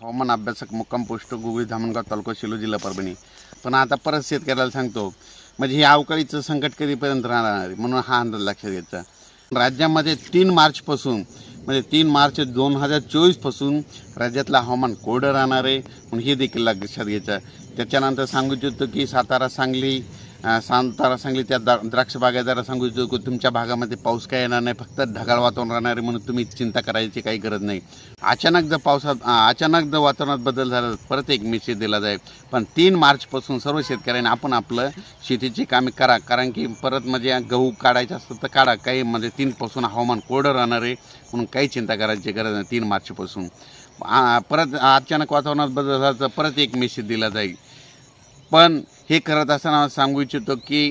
हवामान अभ्यासक मुक्काम पोस्ट गुगळी धामणगाव तालुका शिलो जिल्हा परभणी पण आता परत शेतकऱ्याला सांगतो म्हणजे हे अवकाळीचं संकट कधीपर्यंत राहणार आहे म्हणून हा अंदाज लक्षात घ्यायचा राज्यामध्ये तीन मार्चपासून म्हणजे तीन मार्च दोन हजार चोवीसपासून राज्यातलं हवामान कोरडं राहणार आहे म्हणून हे देखील लक्षात घ्यायचं त्याच्यानंतर सांगू इच्छितो की सातारा सांगली सांतारा सांगली त्या द्रा द्राक्ष बागायदारा सांगू इच्छितो की तुमच्या भागामध्ये पाऊस काय येणार नाही फक्त ढगाळ वातावरण राहणार आहे म्हणून तुम्ही चिंता करायची काही गरज नाही अचानक जर पावसात अचानक जर वातावरणात बदल झाला परत एक मेसेज दिला जाईल पण तीन मार्चपासून सर्व शेतकऱ्यांनी आपण आपलं शेतीची कामे करा कारण की परत म्हणजे गहू काढायचं असतं तर काढा काही म्हणजे तीनपासून हवामान कोरडं राहणार आहे म्हणून काही चिंता करायची गरज नाही तीन मार्चपासून परत अचानक वातावरणात बदल झाला तर परत एक मेसेज दिला जाईल पण हे करत असताना सांगू इच्छितो की